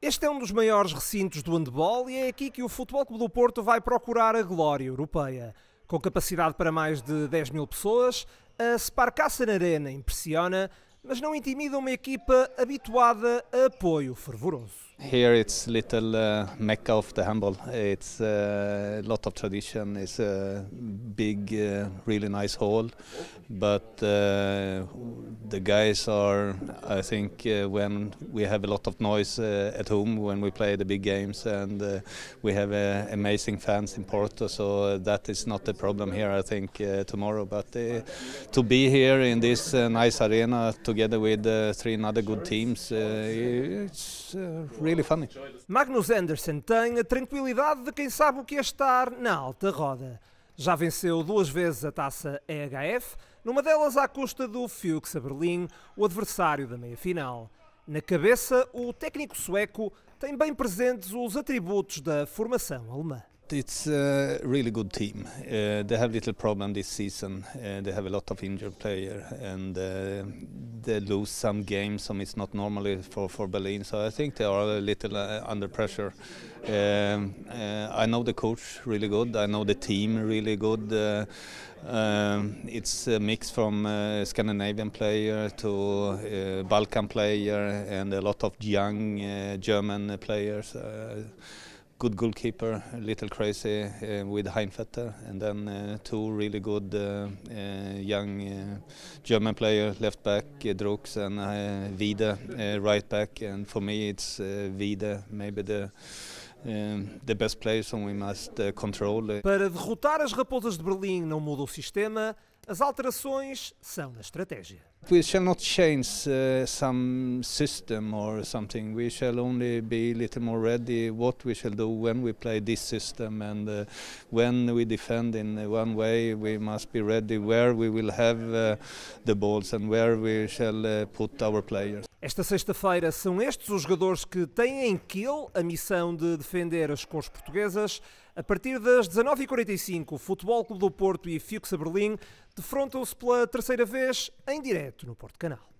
Este é um dos maiores recintos do handball e é aqui que o Futebol Clube do Porto vai procurar a glória europeia. Com capacidade para mais de 10 mil pessoas, a Sparkassen Arena impressiona mas não intimida uma equipa habituada a apoio fervoroso. Here it's little uh, mecca of the humble. It's uh, a lot of tradition. It's a big, uh, really nice hall, but uh, the guys are, I think, uh, when we have a lot of noise uh, at home when we play the big games, and uh, we have uh, amazing fans in Porto, so uh, that is not the problem here. I think uh, tomorrow, but uh, to be here in this uh, nice arena to together with uh, three other good teams. Uh, it's uh, really funny. Magnus Andersen tem a tranquilidade de quem sabe o que é estar na alta roda. Já venceu duas vezes a taça EHF, numa delas à custa do Fuchs a Berlim, o adversário da meia-final. Na cabeça, o técnico sueco tem bem presentes os atributos da formação alemã. It's a really good team. Uh, they have little problem this season. Uh, they have a lot of injured player and uh, they lose some games. Some it's not normally for, for Berlin. So I think they are a little uh, under pressure. Um, uh, I know the coach really good. I know the team really good. Uh, um, it's a mix from Scandinavian player to Balkan player and a lot of young German players good goalkeeper, a little crazy uh, with Heimvetter, and then uh, two really good uh, uh young uh, German players: left back uh, Drux and uh, uh, right back. And for me, it's uh, maybe the um, the best player, so we must control. Para derrotar as raposas de Berlim, não muda o sistema. As alterações são na estratégia. We shall not change uh, some system or something. We shall only be a little more ready what we shall do when we play this system and uh, when we defend in one way. We must be ready where we will have uh, the balls and where we shall uh, put our players. Esta sexta-feira são estes os jogadores que têm em Kiel a missão de defender as cores portuguesas. A partir das 19h45, o Futebol Clube do Porto e Fiuxa Berlim defrontam-se pela terceira vez em direto no Porto Canal.